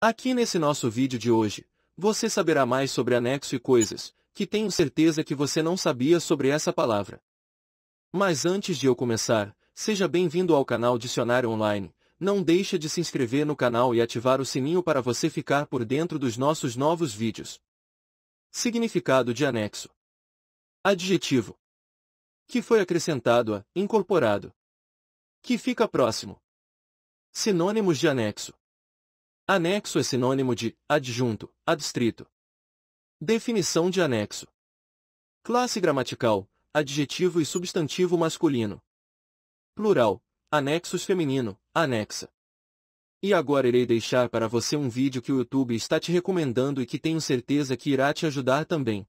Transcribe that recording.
Aqui nesse nosso vídeo de hoje, você saberá mais sobre anexo e coisas, que tenho certeza que você não sabia sobre essa palavra. Mas antes de eu começar, seja bem-vindo ao canal Dicionário Online, não deixa de se inscrever no canal e ativar o sininho para você ficar por dentro dos nossos novos vídeos. Significado de anexo. Adjetivo. Que foi acrescentado a, incorporado. Que fica próximo. Sinônimos de anexo. Anexo é sinônimo de adjunto, adstrito. Definição de anexo. Classe gramatical, adjetivo e substantivo masculino. Plural, anexos feminino, anexa. E agora irei deixar para você um vídeo que o YouTube está te recomendando e que tenho certeza que irá te ajudar também.